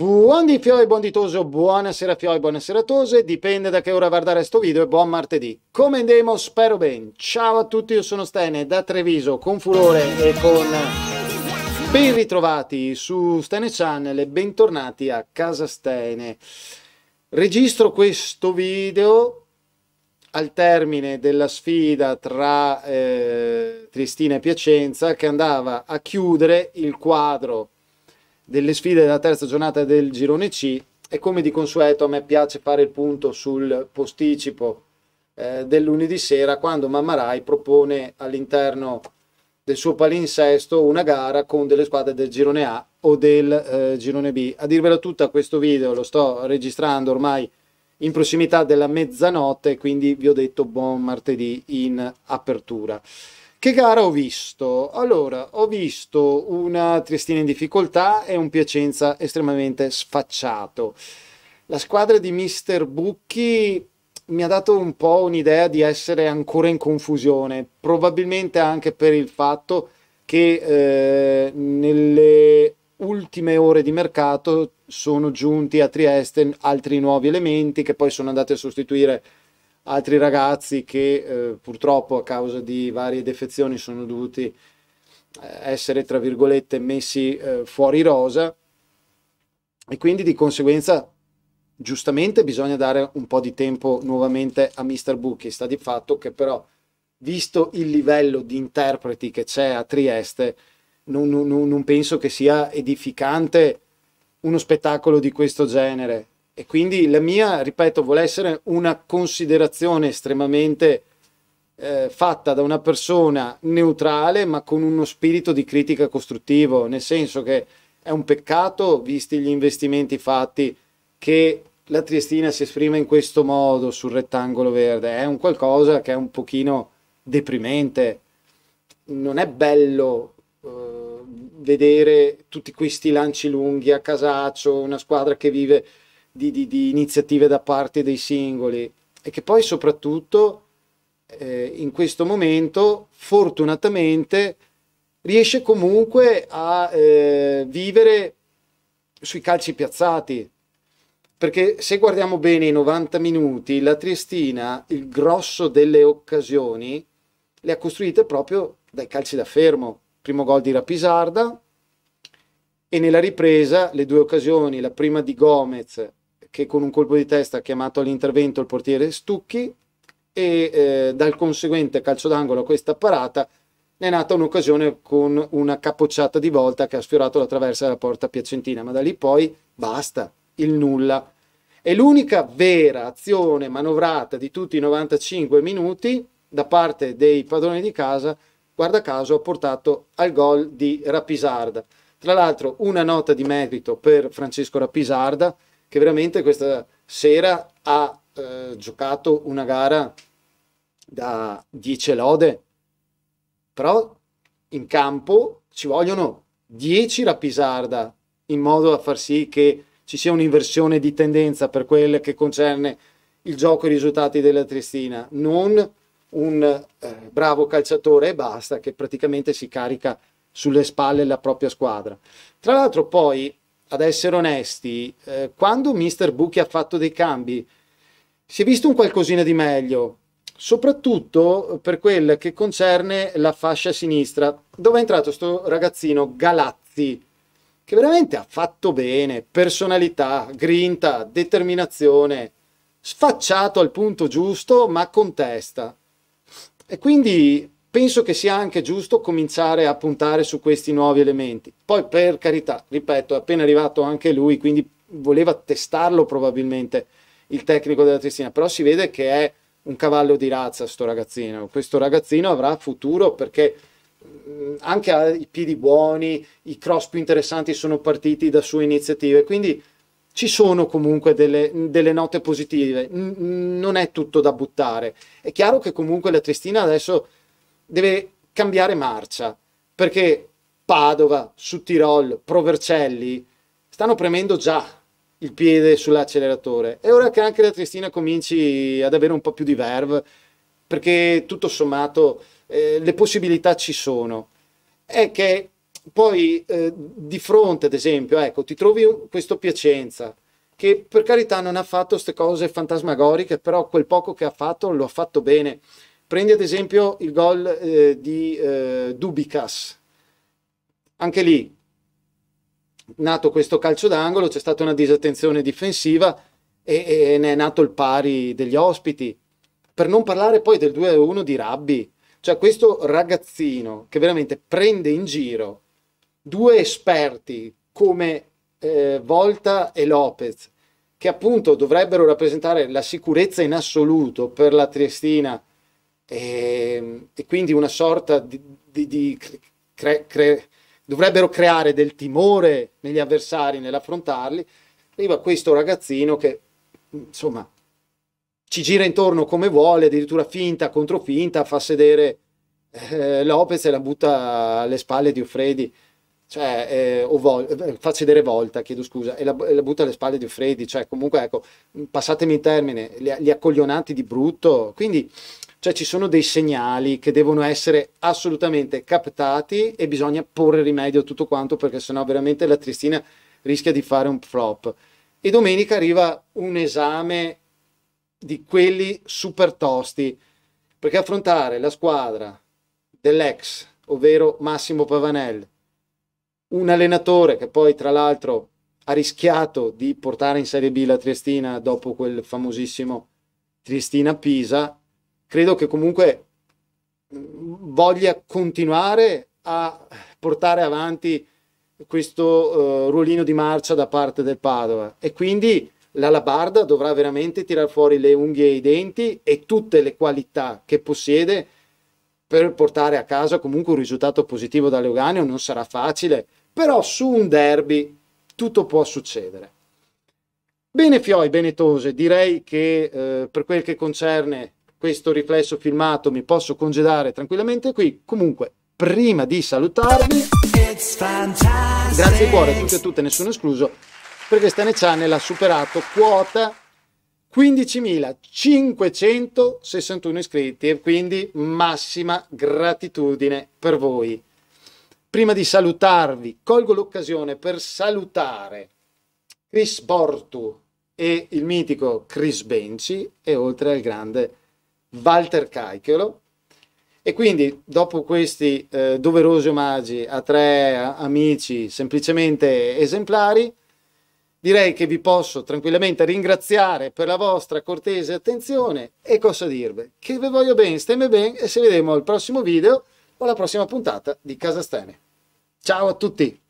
Buon di Fioi, buon di buonasera Fioi, buonasera Tose, dipende da che ora guardare questo video e buon martedì. Come andiamo? Spero ben. Ciao a tutti, io sono Stene da Treviso, con furore e con... Ben ritrovati su Stene Channel e bentornati a Casa Stene. Registro questo video al termine della sfida tra eh, Cristina e Piacenza che andava a chiudere il quadro delle sfide della terza giornata del girone C e come di consueto a me piace fare il punto sul posticipo eh, del lunedì sera quando Mamma Rai propone all'interno del suo palinsesto una gara con delle squadre del girone A o del eh, girone B. A dirvela tutta questo video lo sto registrando ormai in prossimità della mezzanotte, quindi vi ho detto buon martedì in apertura. Che gara ho visto? Allora, ho visto una Triestina in difficoltà e un Piacenza estremamente sfacciato. La squadra di Mister Bucchi mi ha dato un po' un'idea di essere ancora in confusione, probabilmente anche per il fatto che eh, nelle ultime ore di mercato sono giunti a Trieste altri nuovi elementi che poi sono andati a sostituire altri ragazzi che eh, purtroppo a causa di varie defezioni sono dovuti eh, essere, tra virgolette, messi eh, fuori rosa e quindi di conseguenza giustamente bisogna dare un po' di tempo nuovamente a Mr. Bucchi. Sta di fatto che però, visto il livello di interpreti che c'è a Trieste, non, non, non penso che sia edificante uno spettacolo di questo genere e quindi la mia, ripeto, vuole essere una considerazione estremamente eh, fatta da una persona neutrale ma con uno spirito di critica costruttivo, nel senso che è un peccato, visti gli investimenti fatti, che la Triestina si esprima in questo modo sul rettangolo verde, è un qualcosa che è un pochino deprimente, non è bello eh, vedere tutti questi lanci lunghi a casaccio, una squadra che vive di, di, di iniziative da parte dei singoli e che poi soprattutto eh, in questo momento fortunatamente riesce comunque a eh, vivere sui calci piazzati perché se guardiamo bene i 90 minuti la Triestina il grosso delle occasioni le ha costruite proprio dai calci da fermo primo gol di Rapisarda e nella ripresa le due occasioni la prima di Gomez che con un colpo di testa ha chiamato all'intervento il portiere Stucchi e eh, dal conseguente calcio d'angolo a questa parata ne è nata un'occasione con una capocciata di volta che ha sfiorato la traversa della porta piacentina, ma da lì poi basta, il nulla. E l'unica vera azione manovrata di tutti i 95 minuti da parte dei padroni di casa, guarda caso, ha portato al gol di Rapisarda. Tra l'altro una nota di merito per Francesco Rapisarda, che veramente questa sera ha eh, giocato una gara da 10 lode, però in campo ci vogliono 10 rapisarda in modo da far sì che ci sia un'inversione di tendenza per quel che concerne il gioco e i risultati della Triestina, non un eh, bravo calciatore e basta che praticamente si carica sulle spalle la propria squadra. Tra l'altro poi ad essere onesti, eh, quando Mr. Bucchi ha fatto dei cambi, si è visto un qualcosina di meglio, soprattutto per quel che concerne la fascia sinistra, dove è entrato questo ragazzino Galazzi, che veramente ha fatto bene, personalità, grinta, determinazione, sfacciato al punto giusto, ma con testa. E quindi penso che sia anche giusto cominciare a puntare su questi nuovi elementi. Poi, per carità, ripeto, è appena arrivato anche lui, quindi voleva testarlo probabilmente il tecnico della Tristina, però si vede che è un cavallo di razza sto ragazzino. Questo ragazzino avrà futuro perché mm, anche ha i piedi buoni, i cross più interessanti sono partiti da sue iniziative, quindi ci sono comunque delle, delle note positive, N- non è tutto da buttare. È chiaro che comunque la Tristina adesso deve cambiare marcia, perché Padova, su Tirol, Provercelli stanno premendo già il piede sull'acceleratore. È ora che anche la Triestina cominci ad avere un po' più di verve, perché tutto sommato eh, le possibilità ci sono. È che poi eh, di fronte, ad esempio, ecco, ti trovi un, questo Piacenza, che per carità non ha fatto queste cose fantasmagoriche, però quel poco che ha fatto lo ha fatto bene. Prendi ad esempio il gol eh, di eh, Dubicas. Anche lì, nato questo calcio d'angolo, c'è stata una disattenzione difensiva e, e ne è nato il pari degli ospiti. Per non parlare poi del 2-1 di Rabbi. Cioè questo ragazzino che veramente prende in giro due esperti come eh, Volta e Lopez, che appunto dovrebbero rappresentare la sicurezza in assoluto per la Triestina e, ehm, e quindi una sorta di... di, di cre, cre, dovrebbero creare del timore negli avversari nell'affrontarli. Arriva questo ragazzino che, insomma, ci gira intorno come vuole, addirittura finta contro finta, fa sedere eh, Lopez e la butta alle spalle di Uffredi cioè, eh, o vol- eh, fa sedere Volta, chiedo scusa, e la, la butta alle spalle di Freddy, cioè comunque ecco, passatemi il termine, li, li accoglionati di brutto, quindi cioè, ci sono dei segnali che devono essere assolutamente captati e bisogna porre rimedio a tutto quanto perché sennò veramente la Tristina rischia di fare un flop. E domenica arriva un esame di quelli super tosti, perché affrontare la squadra dell'ex, ovvero Massimo Pavanelli, un allenatore che poi tra l'altro ha rischiato di portare in Serie B la Triestina dopo quel famosissimo Triestina-Pisa, credo che comunque mm, voglia continuare a portare avanti questo uh, ruolino di marcia da parte del Padova e quindi l'Alabarda dovrà veramente tirar fuori le unghie e i denti e tutte le qualità che possiede per portare a casa comunque un risultato positivo da Leoganeo non sarà facile però su un derby tutto può succedere. Bene Fioi, bene Tose, direi che eh, per quel che concerne questo riflesso filmato mi posso congedare tranquillamente qui. Comunque, prima di salutarvi, grazie cuore a tutti e a tutte, nessuno escluso, perché Stane Channel ha superato quota 15.561 iscritti e quindi massima gratitudine per voi. Prima di salutarvi, colgo l'occasione per salutare Chris Bortu e il mitico Chris Benci e oltre al grande Walter Caichelo. E quindi, dopo questi eh, doverosi omaggi a tre amici semplicemente esemplari, direi che vi posso tranquillamente ringraziare per la vostra cortese attenzione e cosa dirvi? Che vi voglio bene, stiamo bene e ci vediamo al prossimo video o alla prossima puntata di Casa Stene. Ciao a tutti!